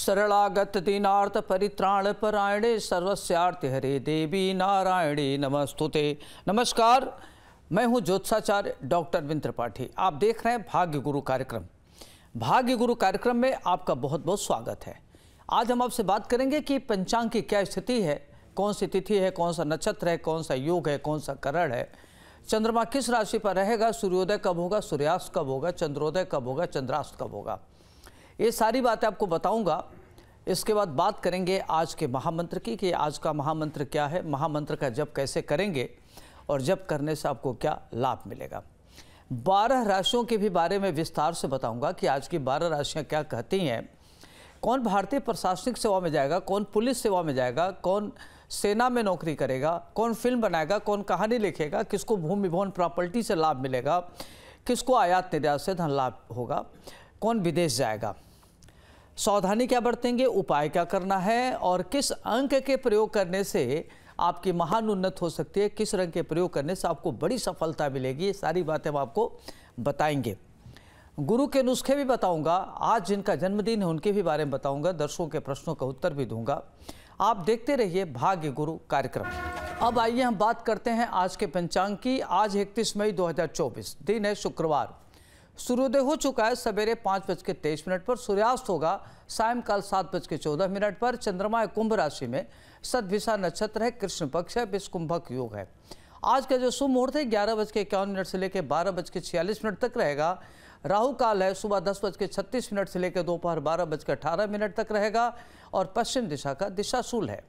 सरलागत दीनार्थ परित्राण परायणे सर्वस्यार्थ हरे देवी नारायणी नमस्तुते नमस्कार मैं हूं ज्योत्साचार्य डॉक्टर विन त्रिपाठी आप देख रहे हैं भाग्य गुरु कार्यक्रम भाग्य गुरु कार्यक्रम में आपका बहुत बहुत स्वागत है आज हम आपसे बात करेंगे कि पंचांग की क्या स्थिति है कौन सी तिथि है कौन सा नक्षत्र है कौन सा योग है कौन सा करण है चंद्रमा किस राशि पर रहेगा सूर्योदय कब होगा सूर्यास्त कब होगा चंद्रोदय कब होगा चंद्रास्त कब होगा ये सारी बातें आपको बताऊंगा इसके बाद बात करेंगे आज के महामंत्र की कि आज का महामंत्र क्या है महामंत्र का जप कैसे करेंगे और जप करने से आपको क्या लाभ मिलेगा बारह राशियों के भी बारे में विस्तार से बताऊंगा कि आज की बारह राशियां क्या कहती हैं कौन भारतीय प्रशासनिक सेवा में जाएगा कौन पुलिस सेवा में जाएगा कौन सेना में नौकरी करेगा कौन फिल्म बनाएगा कौन कहानी लिखेगा किसको भूमि भवन प्रॉपर्टी से लाभ मिलेगा किसको आयात निर्यात से धन लाभ होगा कौन विदेश जाएगा सावधानी क्या बरतेंगे उपाय क्या करना है और किस अंक के प्रयोग करने से आपकी महान उन्नत हो सकती है किस रंग के प्रयोग करने से आपको बड़ी सफलता मिलेगी ये सारी बातें हम आपको बताएंगे गुरु के नुस्खे भी बताऊंगा आज जिनका जन्मदिन है उनके भी बारे में बताऊंगा दर्शकों के प्रश्नों का उत्तर भी दूंगा आप देखते रहिए भाग्य गुरु कार्यक्रम अब आइए हम बात करते हैं आज के पंचांग की आज इकतीस मई 2024 दिन है शुक्रवार सूर्योदय तो हो चुका है सवेरे पाँच बज के तेईस मिनट पर सूर्यास्त होगा सायंकाल सात बज के चौदह मिनट पर चंद्रमा कुंभ राशि में सदभिषा नक्षत्र है कृष्ण पक्ष है विष्कुंभक योग है आज का जो शुभ मुहूर्त है ग्यारह बज के इक्यावन मिनट से लेकर बारह बज के छियालीस मिनट तक रहेगा राहु काल है सुबह दस बज के छत्तीस मिनट से लेकर दोपहर बारह बज के अठारह मिनट तक रहेगा और पश्चिम दिशा का दिशाशूल है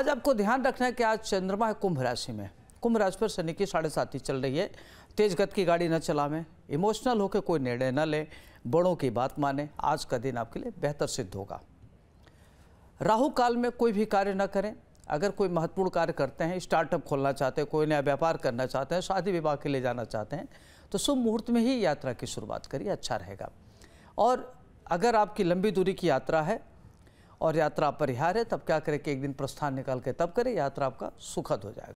आज आपको ध्यान रखना है कि आज चंद्रमा है कुंभ राशि में कुंभ राज पर शनि की साढ़े साथी चल रही है तेज गति की गाड़ी न चलावें इमोशनल होकर कोई निर्णय न लें बड़ों की बात माने आज का दिन आपके लिए बेहतर सिद्ध होगा राहु काल में कोई भी कार्य न करें अगर कोई महत्वपूर्ण कार्य करते हैं स्टार्टअप खोलना चाहते हैं कोई नया व्यापार करना चाहते हैं शादी विवाह के लिए जाना चाहते हैं तो शुभ मुहूर्त में ही यात्रा की शुरुआत करिए अच्छा रहेगा और अगर आपकी लंबी दूरी की यात्रा है और यात्रा परिहार है तब क्या करें कि एक दिन प्रस्थान निकाल के तब करें यात्रा आपका सुखद हो जाएगा